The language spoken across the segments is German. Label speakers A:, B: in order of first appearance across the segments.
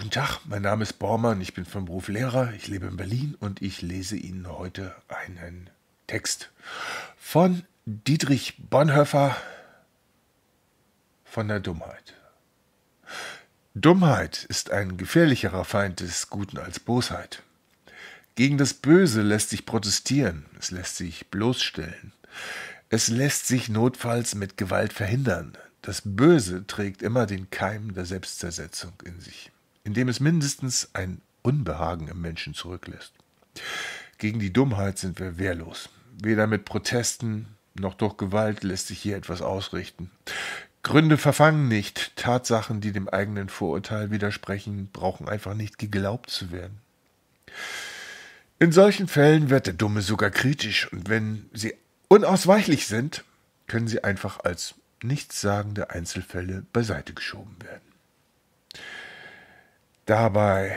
A: Guten Tag, mein Name ist Bormann, ich bin vom Beruf Lehrer, ich lebe in Berlin und ich lese Ihnen heute einen Text von Dietrich Bonhoeffer von der Dummheit. Dummheit ist ein gefährlicherer Feind des Guten als Bosheit. Gegen das Böse lässt sich protestieren, es lässt sich bloßstellen, es lässt sich notfalls mit Gewalt verhindern. Das Böse trägt immer den Keim der Selbstzersetzung in sich indem es mindestens ein Unbehagen im Menschen zurücklässt. Gegen die Dummheit sind wir wehrlos. Weder mit Protesten noch durch Gewalt lässt sich hier etwas ausrichten. Gründe verfangen nicht. Tatsachen, die dem eigenen Vorurteil widersprechen, brauchen einfach nicht geglaubt zu werden. In solchen Fällen wird der Dumme sogar kritisch und wenn sie unausweichlich sind, können sie einfach als nichtssagende Einzelfälle beiseite geschoben werden. Dabei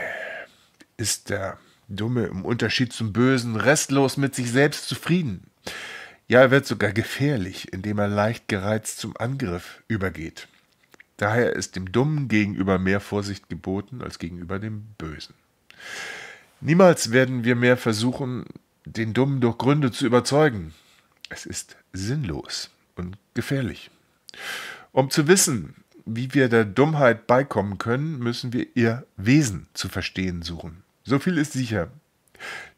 A: ist der Dumme im Unterschied zum Bösen restlos mit sich selbst zufrieden. Ja, er wird sogar gefährlich, indem er leicht gereizt zum Angriff übergeht. Daher ist dem Dummen gegenüber mehr Vorsicht geboten als gegenüber dem Bösen. Niemals werden wir mehr versuchen, den Dummen durch Gründe zu überzeugen. Es ist sinnlos und gefährlich. Um zu wissen, wie wir der Dummheit beikommen können, müssen wir ihr Wesen zu verstehen suchen. So viel ist sicher,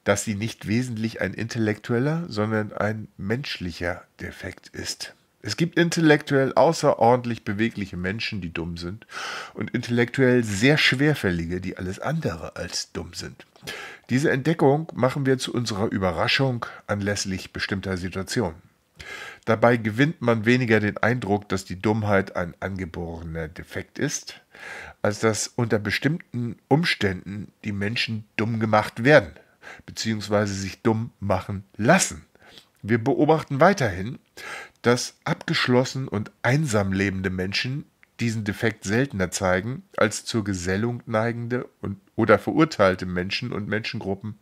A: dass sie nicht wesentlich ein intellektueller, sondern ein menschlicher Defekt ist. Es gibt intellektuell außerordentlich bewegliche Menschen, die dumm sind, und intellektuell sehr schwerfällige, die alles andere als dumm sind. Diese Entdeckung machen wir zu unserer Überraschung anlässlich bestimmter Situationen. Dabei gewinnt man weniger den Eindruck, dass die Dummheit ein angeborener Defekt ist, als dass unter bestimmten Umständen die Menschen dumm gemacht werden, beziehungsweise sich dumm machen lassen. Wir beobachten weiterhin, dass abgeschlossen und einsam lebende Menschen diesen Defekt seltener zeigen als zur Gesellung neigende und, oder verurteilte Menschen und Menschengruppen.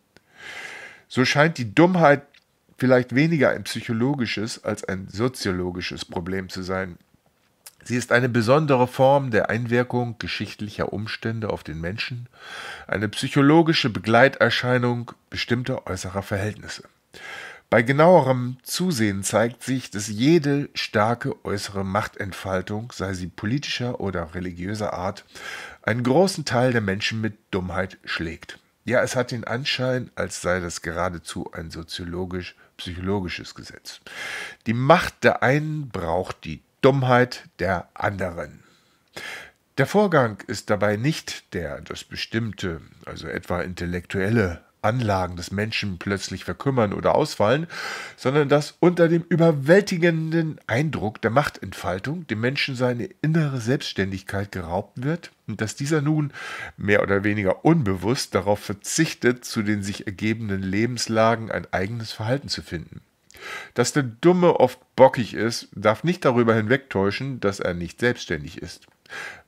A: So scheint die Dummheit vielleicht weniger ein psychologisches als ein soziologisches Problem zu sein. Sie ist eine besondere Form der Einwirkung geschichtlicher Umstände auf den Menschen, eine psychologische Begleiterscheinung bestimmter äußerer Verhältnisse. Bei genauerem Zusehen zeigt sich, dass jede starke äußere Machtentfaltung, sei sie politischer oder religiöser Art, einen großen Teil der Menschen mit Dummheit schlägt. Ja, es hat den Anschein, als sei das geradezu ein soziologisch-psychologisches Gesetz. Die Macht der einen braucht die Dummheit der anderen. Der Vorgang ist dabei nicht der das bestimmte, also etwa intellektuelle Anlagen des Menschen plötzlich verkümmern oder ausfallen, sondern dass unter dem überwältigenden Eindruck der Machtentfaltung dem Menschen seine innere Selbstständigkeit geraubt wird und dass dieser nun mehr oder weniger unbewusst darauf verzichtet, zu den sich ergebenden Lebenslagen ein eigenes Verhalten zu finden. Dass der Dumme oft bockig ist, darf nicht darüber hinwegtäuschen, dass er nicht selbstständig ist.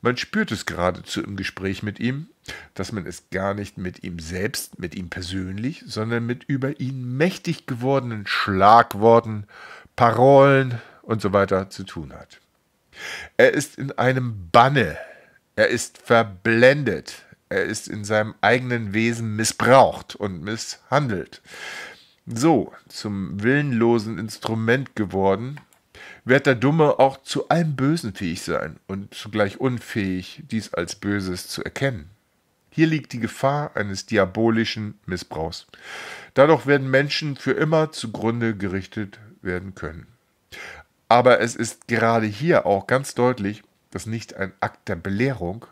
A: Man spürt es geradezu im Gespräch mit ihm, dass man es gar nicht mit ihm selbst, mit ihm persönlich, sondern mit über ihn mächtig gewordenen Schlagworten, Parolen und so weiter zu tun hat. Er ist in einem Banne, er ist verblendet, er ist in seinem eigenen Wesen missbraucht und misshandelt. So zum willenlosen Instrument geworden, wird der Dumme auch zu allem Bösen fähig sein und zugleich unfähig, dies als Böses zu erkennen. Hier liegt die Gefahr eines diabolischen Missbrauchs. Dadurch werden Menschen für immer zugrunde gerichtet werden können. Aber es ist gerade hier auch ganz deutlich, dass nicht ein Akt der Belehrung,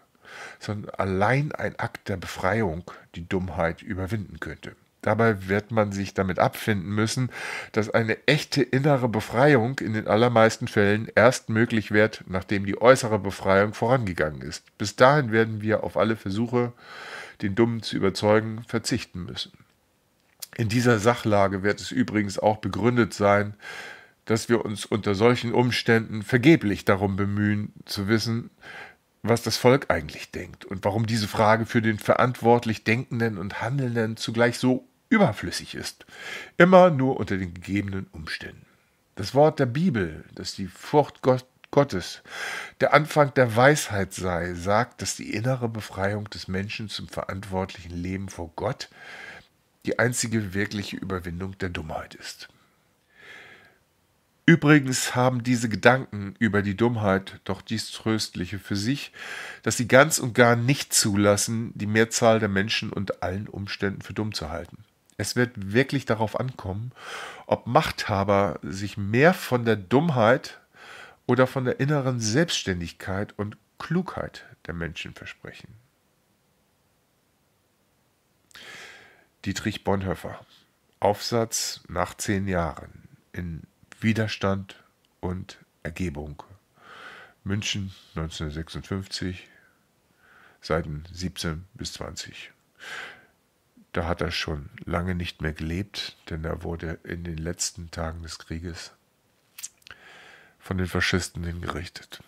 A: sondern allein ein Akt der Befreiung die Dummheit überwinden könnte. Dabei wird man sich damit abfinden müssen, dass eine echte innere Befreiung in den allermeisten Fällen erst möglich wird, nachdem die äußere Befreiung vorangegangen ist. Bis dahin werden wir auf alle Versuche, den Dummen zu überzeugen, verzichten müssen. In dieser Sachlage wird es übrigens auch begründet sein, dass wir uns unter solchen Umständen vergeblich darum bemühen, zu wissen, was das Volk eigentlich denkt und warum diese Frage für den verantwortlich Denkenden und Handelnden zugleich so überflüssig ist, immer nur unter den gegebenen Umständen. Das Wort der Bibel, dass die Furcht Gott Gottes der Anfang der Weisheit sei, sagt, dass die innere Befreiung des Menschen zum verantwortlichen Leben vor Gott die einzige wirkliche Überwindung der Dummheit ist. Übrigens haben diese Gedanken über die Dummheit doch dies Tröstliche für sich, dass sie ganz und gar nicht zulassen, die Mehrzahl der Menschen unter allen Umständen für dumm zu halten. Es wird wirklich darauf ankommen, ob Machthaber sich mehr von der Dummheit oder von der inneren Selbstständigkeit und Klugheit der Menschen versprechen. Dietrich Bonhoeffer, Aufsatz nach zehn Jahren in Widerstand und Ergebung. München 1956, Seiten 17 bis 20. Da hat er schon lange nicht mehr gelebt, denn er wurde in den letzten Tagen des Krieges von den Faschisten hingerichtet.